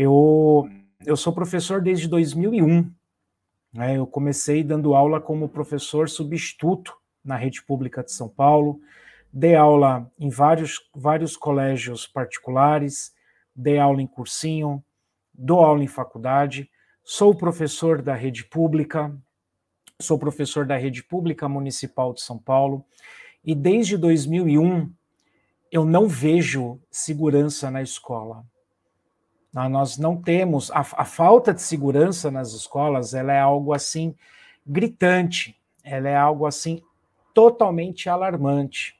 Eu, eu sou professor desde 2001. Né? Eu comecei dando aula como professor substituto na rede pública de São Paulo. Dei aula em vários, vários colégios particulares, dei aula em cursinho, dou aula em faculdade. Sou professor da rede pública, sou professor da rede pública municipal de São Paulo. E desde 2001 eu não vejo segurança na escola. Ah, nós não temos a, a, falta de segurança nas escolas, ela é algo assim gritante, ela é algo assim totalmente alarmante.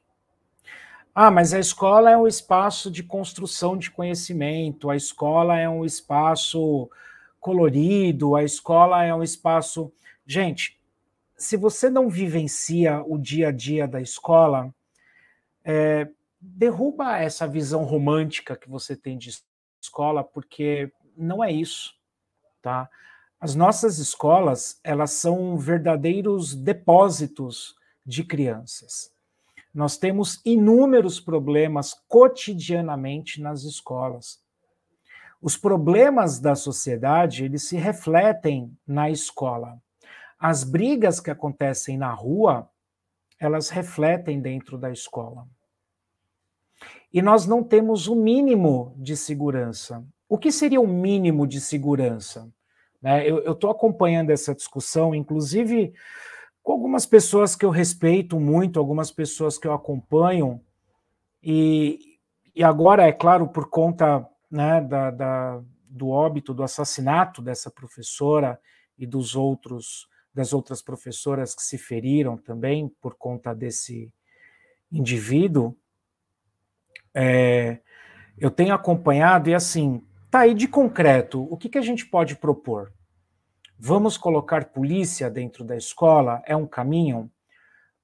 Ah, mas a escola é um espaço de construção de conhecimento, a escola é um espaço colorido, a escola é um espaço. Gente, se você não vivencia o dia a dia da escola, é, derruba essa visão romântica que você tem de escola, porque não é isso, tá? As nossas escolas, elas são verdadeiros depósitos de crianças. Nós temos inúmeros problemas cotidianamente nas escolas. Os problemas da sociedade, eles se refletem na escola. As brigas que acontecem na rua, elas refletem dentro da escola. E nós não temos o mínimo de segurança. O que seria o mínimo de segurança? Né? Eu estou acompanhando essa discussão, inclusive com algumas pessoas que eu respeito muito, algumas pessoas que eu acompanho, e, e agora, é claro, por conta né, da, da, do óbito, do assassinato dessa professora e dos outros das outras professoras que se feriram também por conta desse indivíduo, é, eu tenho acompanhado e assim, tá aí de concreto, o que, que a gente pode propor? Vamos colocar polícia dentro da escola? É um caminho?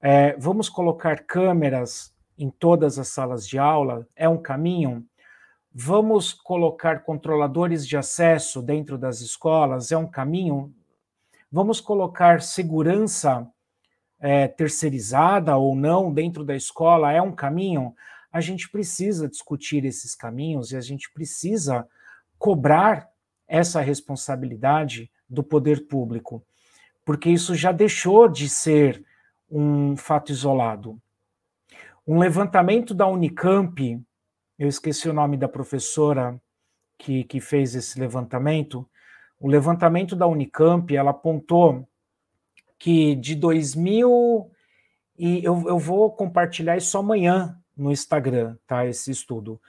É, vamos colocar câmeras em todas as salas de aula? É um caminho? Vamos colocar controladores de acesso dentro das escolas? É um caminho? Vamos colocar segurança é, terceirizada ou não dentro da escola? É um caminho? a gente precisa discutir esses caminhos e a gente precisa cobrar essa responsabilidade do poder público, porque isso já deixou de ser um fato isolado. Um levantamento da Unicamp, eu esqueci o nome da professora que, que fez esse levantamento, o levantamento da Unicamp, ela apontou que de 2000 e eu, eu vou compartilhar isso amanhã no Instagram, tá? Esse estudo.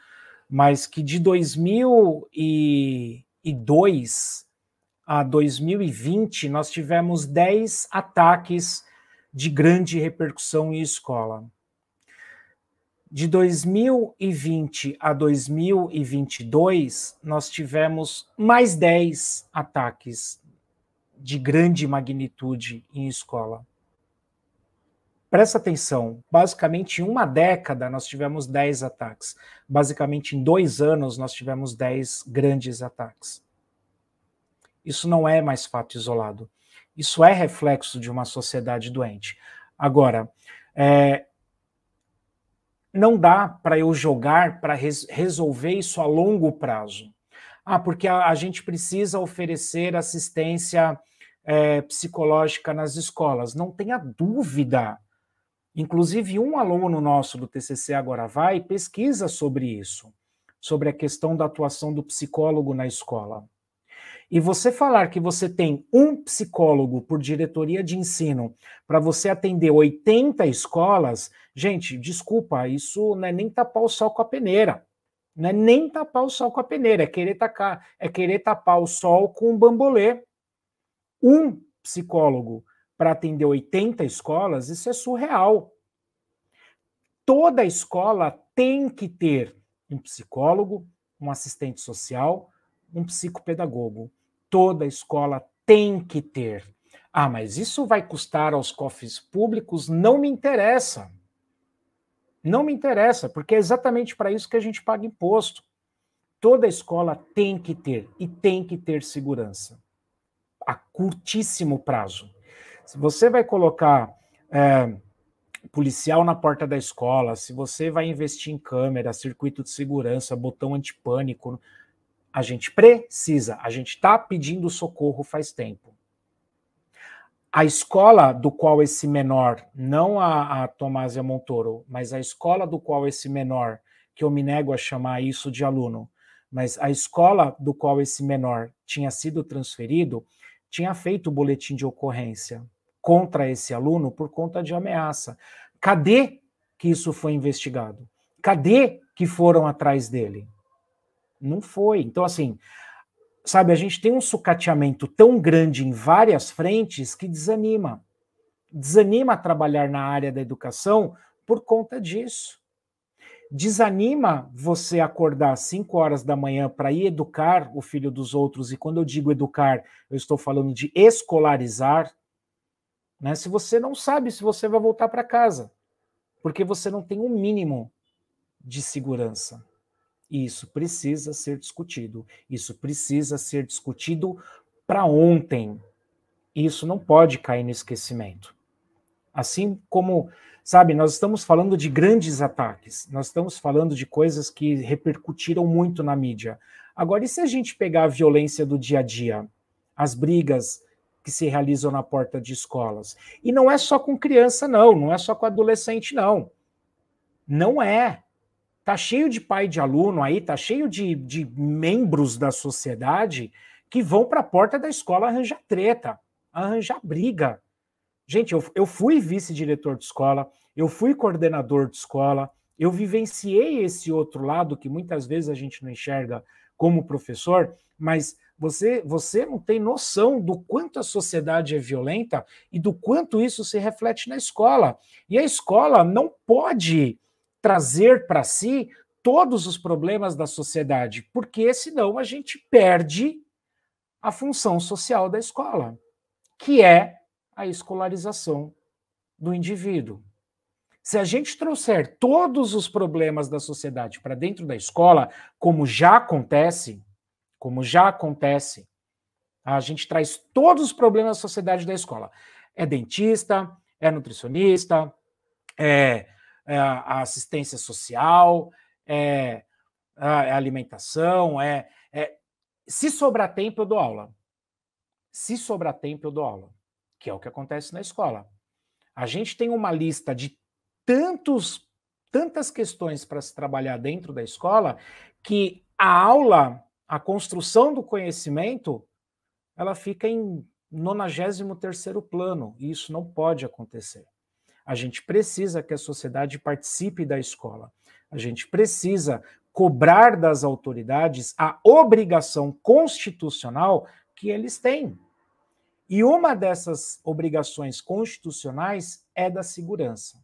Mas que de 2002 a 2020 nós tivemos 10 ataques de grande repercussão em escola. De 2020 a 2022, nós tivemos mais 10 ataques de grande magnitude em escola. Presta atenção, basicamente em uma década nós tivemos 10 ataques. Basicamente em dois anos nós tivemos 10 grandes ataques. Isso não é mais fato isolado. Isso é reflexo de uma sociedade doente. Agora, é, não dá para eu jogar para res, resolver isso a longo prazo. Ah, porque a, a gente precisa oferecer assistência é, psicológica nas escolas. Não tenha dúvida Inclusive, um aluno nosso do TCC Agora Vai pesquisa sobre isso, sobre a questão da atuação do psicólogo na escola. E você falar que você tem um psicólogo por diretoria de ensino para você atender 80 escolas, gente, desculpa, isso não é nem tapar o sol com a peneira. Não é nem tapar o sol com a peneira, é querer, tacar, é querer tapar o sol com um bambolê. Um psicólogo para atender 80 escolas, isso é surreal. Toda escola tem que ter um psicólogo, um assistente social, um psicopedagogo. Toda escola tem que ter. Ah, mas isso vai custar aos cofres públicos? Não me interessa. Não me interessa, porque é exatamente para isso que a gente paga imposto. Toda escola tem que ter e tem que ter segurança a curtíssimo prazo. Se você vai colocar é, policial na porta da escola, se você vai investir em câmera, circuito de segurança, botão antipânico, a gente precisa, a gente está pedindo socorro faz tempo. A escola do qual esse menor, não a, a Tomásia Montoro, mas a escola do qual esse menor, que eu me nego a chamar isso de aluno, mas a escola do qual esse menor tinha sido transferido, tinha feito o boletim de ocorrência contra esse aluno por conta de ameaça. Cadê que isso foi investigado? Cadê que foram atrás dele? Não foi. Então, assim, sabe, a gente tem um sucateamento tão grande em várias frentes que desanima. Desanima a trabalhar na área da educação por conta disso. Desanima você acordar às 5 horas da manhã para ir educar o filho dos outros, e quando eu digo educar, eu estou falando de escolarizar, né? Se você não sabe se você vai voltar para casa, porque você não tem o um mínimo de segurança. E isso precisa ser discutido. Isso precisa ser discutido para ontem. isso não pode cair no esquecimento. Assim como, sabe, nós estamos falando de grandes ataques, nós estamos falando de coisas que repercutiram muito na mídia. Agora, e se a gente pegar a violência do dia a dia, as brigas, que se realizam na porta de escolas. E não é só com criança, não, não é só com adolescente, não. Não é. Tá cheio de pai de aluno aí, tá cheio de, de membros da sociedade que vão para a porta da escola arranjar treta, arranjar briga. Gente, eu, eu fui vice-diretor de escola, eu fui coordenador de escola, eu vivenciei esse outro lado que muitas vezes a gente não enxerga como professor, mas você, você não tem noção do quanto a sociedade é violenta e do quanto isso se reflete na escola. E a escola não pode trazer para si todos os problemas da sociedade, porque senão a gente perde a função social da escola, que é a escolarização do indivíduo. Se a gente trouxer todos os problemas da sociedade para dentro da escola, como já acontece, como já acontece, a gente traz todos os problemas da sociedade da escola. É dentista, é nutricionista, é, é assistência social, é, é alimentação, é, é, Se sobrar tempo, eu dou aula. Se sobrar tempo, eu dou aula, que é o que acontece na escola. A gente tem uma lista de tantos, tantas questões para se trabalhar dentro da escola que a aula a construção do conhecimento ela fica em 93 plano, e isso não pode acontecer. A gente precisa que a sociedade participe da escola. A gente precisa cobrar das autoridades a obrigação constitucional que eles têm. E uma dessas obrigações constitucionais é da segurança.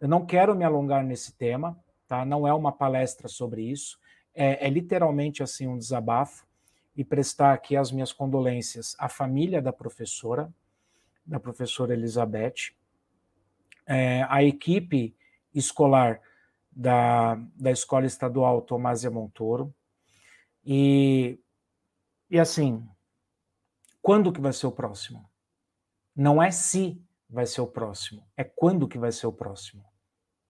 Eu não quero me alongar nesse tema, tá? Não é uma palestra sobre isso é, é literalmente assim um desabafo e prestar aqui as minhas condolências à família da professora, da professora Elizabeth, é, à equipe escolar da, da Escola Estadual Tomásia Montoro, e, e assim, quando que vai ser o próximo? Não é se vai ser o próximo, é quando que vai ser o próximo.